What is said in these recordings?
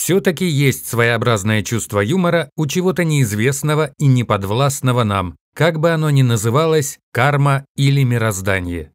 Все-таки есть своеобразное чувство юмора у чего-то неизвестного и неподвластного нам, как бы оно ни называлось, карма или мироздание.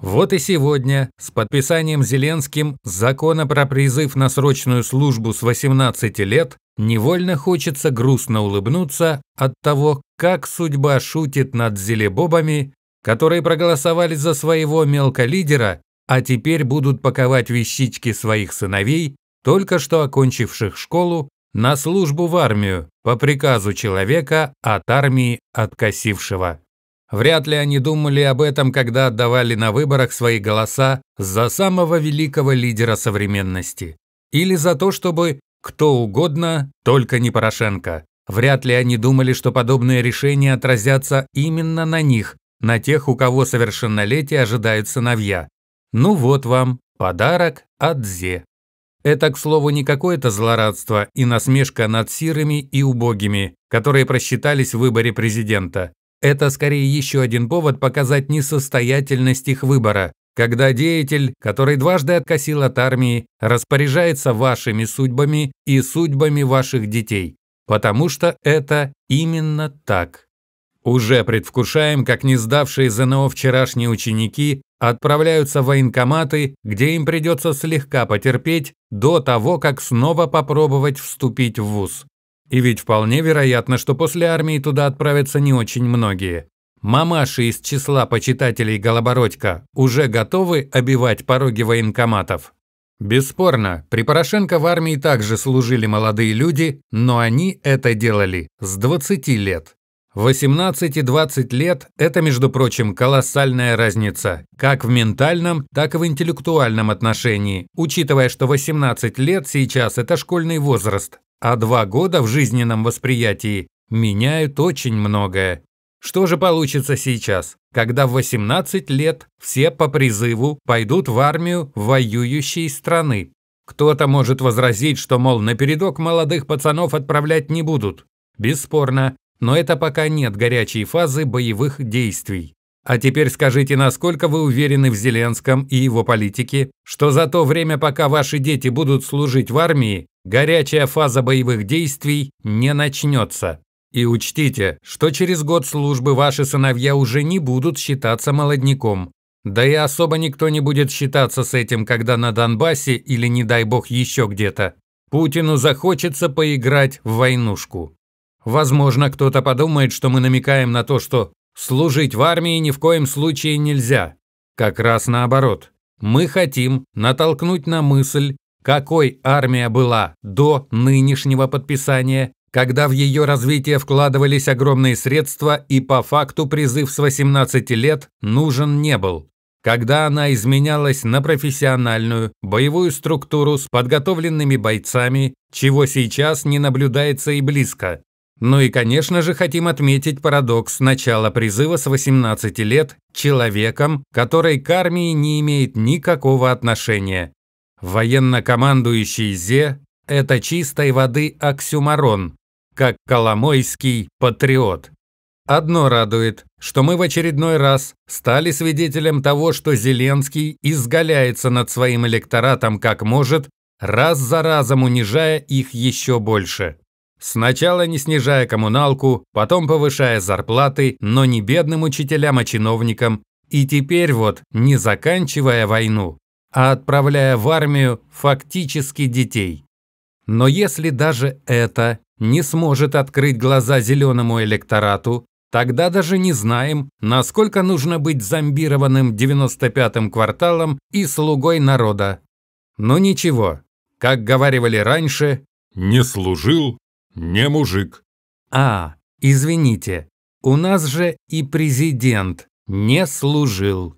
Вот и сегодня, с подписанием Зеленским закона про призыв на срочную службу с 18 лет, невольно хочется грустно улыбнуться от того, как судьба шутит над зелебобами, которые проголосовали за своего мелколидера, а теперь будут паковать вещички своих сыновей только что окончивших школу, на службу в армию по приказу человека от армии откосившего. Вряд ли они думали об этом, когда отдавали на выборах свои голоса за самого великого лидера современности. Или за то, чтобы кто угодно, только не Порошенко. Вряд ли они думали, что подобные решения отразятся именно на них, на тех, у кого совершеннолетие ожидают сыновья. Ну вот вам подарок от Зе. Это, к слову, не какое-то злорадство и насмешка над сирыми и убогими, которые просчитались в выборе президента. Это скорее еще один повод показать несостоятельность их выбора, когда деятель, который дважды откосил от армии, распоряжается вашими судьбами и судьбами ваших детей. Потому что это именно так. Уже предвкушаем, как не сдавшие ЗНО вчерашние ученики отправляются в военкоматы, где им придется слегка потерпеть до того, как снова попробовать вступить в ВУЗ. И ведь вполне вероятно, что после армии туда отправятся не очень многие. Мамаши из числа почитателей Голобородька уже готовы обивать пороги военкоматов. Бесспорно, при Порошенко в армии также служили молодые люди, но они это делали с 20 лет. 18 и 20 лет – это, между прочим, колоссальная разница, как в ментальном, так и в интеллектуальном отношении, учитывая, что 18 лет сейчас – это школьный возраст, а два года в жизненном восприятии меняют очень многое. Что же получится сейчас, когда в 18 лет все по призыву пойдут в армию воюющей страны? Кто-то может возразить, что, мол, напередок молодых пацанов отправлять не будут. Бесспорно, но это пока нет горячей фазы боевых действий. А теперь скажите, насколько вы уверены в Зеленском и его политике, что за то время, пока ваши дети будут служить в армии, горячая фаза боевых действий не начнется. И учтите, что через год службы ваши сыновья уже не будут считаться молодняком. Да и особо никто не будет считаться с этим, когда на Донбассе или, не дай бог, еще где-то. Путину захочется поиграть в войнушку. Возможно, кто-то подумает, что мы намекаем на то, что служить в армии ни в коем случае нельзя. Как раз наоборот. Мы хотим натолкнуть на мысль, какой армия была до нынешнего подписания, когда в ее развитие вкладывались огромные средства и по факту призыв с 18 лет нужен не был, когда она изменялась на профессиональную, боевую структуру с подготовленными бойцами, чего сейчас не наблюдается и близко, ну и, конечно же, хотим отметить парадокс начала призыва с 18 лет человеком, который к армии не имеет никакого отношения. военно Зе – это чистой воды оксюмарон, как коломойский патриот. Одно радует, что мы в очередной раз стали свидетелем того, что Зеленский изгаляется над своим электоратом как может, раз за разом унижая их еще больше. Сначала не снижая коммуналку, потом повышая зарплаты, но не бедным учителям, а чиновникам. И теперь вот, не заканчивая войну, а отправляя в армию фактически детей. Но если даже это не сможет открыть глаза зеленому электорату, тогда даже не знаем, насколько нужно быть зомбированным 95-м кварталом и слугой народа. Но ничего, как говаривали раньше, «Не служил, «Не мужик». «А, извините, у нас же и президент не служил».